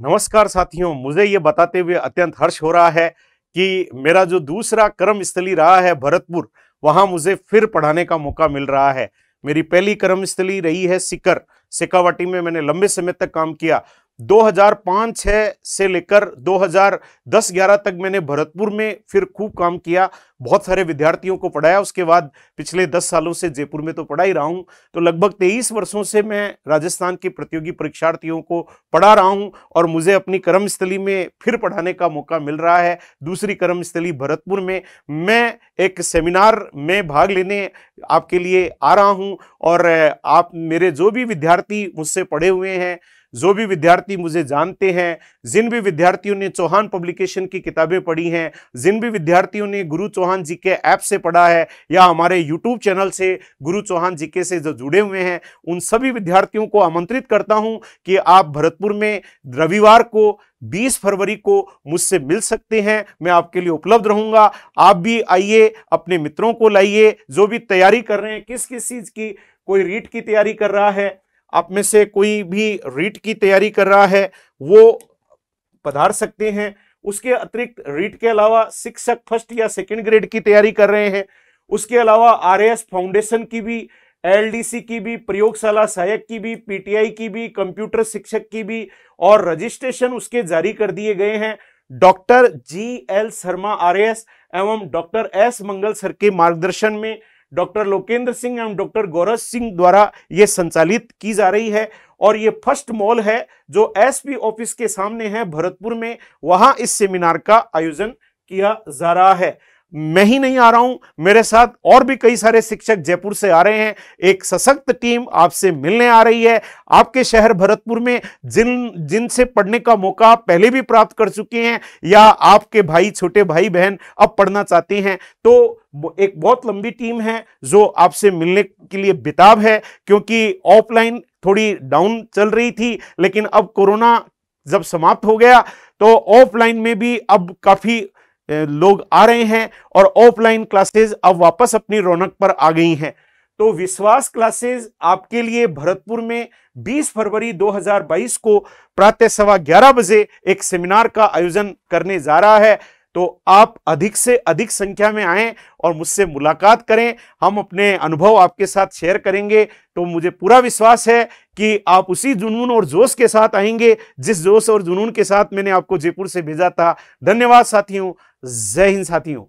नमस्कार साथियों मुझे ये बताते हुए अत्यंत हर्ष हो रहा है कि मेरा जो दूसरा कर्म स्थली रहा है भरतपुर वहाँ मुझे फिर पढ़ाने का मौका मिल रहा है मेरी पहली कर्मस्थली रही है सिकर सिकावटी में मैंने लंबे समय तक काम किया 2005-6 से लेकर 2010-11 तक मैंने भरतपुर में फिर खूब काम किया बहुत सारे विद्यार्थियों को पढ़ाया उसके बाद पिछले 10 सालों से जयपुर में तो पढ़ा ही रहा हूँ तो लगभग 23 वर्षों से मैं राजस्थान के प्रतियोगी परीक्षार्थियों को पढ़ा रहा हूँ और मुझे अपनी कर्मस्थली में फिर पढ़ाने का मौका मिल रहा है दूसरी कर्मस्थली भरतपुर में मैं एक सेमिनार में भाग लेने आपके लिए आ रहा हूँ और आप मेरे जो भी विद्यार्थी मुझसे पढ़े हुए हैं जो भी विद्यार्थी मुझे जानते हैं जिन भी विद्यार्थियों ने चौहान पब्लिकेशन की किताबें पढ़ी हैं जिन भी विद्यार्थियों ने गुरु चौहान जी के ऐप से पढ़ा है या हमारे यूट्यूब चैनल से गुरु चौहान जी के से जो जुड़े हुए हैं उन सभी विद्यार्थियों को आमंत्रित करता हूं कि आप भरतपुर में रविवार को 20 फरवरी को मुझसे मिल सकते हैं मैं आपके लिए उपलब्ध रहूंगा आप भी आइए अपने मित्रों को लाइए जो भी तैयारी कर रहे हैं किस किस चीज़ की कोई रीट की तैयारी कर रहा है आप में से कोई भी रीट की तैयारी कर रहा है वो पधार सकते हैं उसके अतिरिक्त रीट के अलावा शिक्षक फर्स्ट या सेकेंड ग्रेड की तैयारी कर रहे हैं उसके अलावा आरएएस फाउंडेशन की भी एलडीसी की भी प्रयोगशाला सहायक की भी पीटीआई की भी कंप्यूटर शिक्षक की भी और रजिस्ट्रेशन उसके जारी कर दिए गए हैं डॉक्टर जी एल शर्मा आर एवं डॉक्टर एस मंगल सर के मार्गदर्शन में डॉक्टर लोकेंद्र सिंह एवं डॉक्टर गौरव सिंह द्वारा ये संचालित की जा रही है और ये फर्स्ट मॉल है जो एसपी ऑफिस के सामने है भरतपुर में वहां इस सेमिनार का आयोजन किया जा रहा है मैं ही नहीं आ रहा हूं मेरे साथ और भी कई सारे शिक्षक जयपुर से आ रहे हैं एक सशक्त टीम आपसे मिलने आ रही है आपके शहर भरतपुर में जिन जिनसे पढ़ने का मौका पहले भी प्राप्त कर चुके हैं या आपके भाई छोटे भाई बहन अब पढ़ना चाहते हैं तो एक बहुत लंबी टीम है जो आपसे मिलने के लिए बेताब है क्योंकि ऑफलाइन थोड़ी डाउन चल रही थी लेकिन अब कोरोना जब समाप्त हो गया तो ऑफलाइन में भी अब काफ़ी लोग आ रहे हैं और ऑफलाइन क्लासेस अब वापस अपनी रौनक पर आ गई हैं तो विश्वास क्लासेस आपके लिए भरतपुर में 20 फरवरी 2022 को प्रातः सवा ग्यारह बजे एक सेमिनार का आयोजन करने जा रहा है तो आप अधिक से अधिक संख्या में आएं और मुझसे मुलाकात करें हम अपने अनुभव आपके साथ शेयर करेंगे तो मुझे पूरा विश्वास है कि आप उसी जुनून और जोश के साथ आएंगे जिस जोश और जुनून के साथ मैंने आपको जयपुर से भेजा था धन्यवाद साथियों जय हिंद साथियों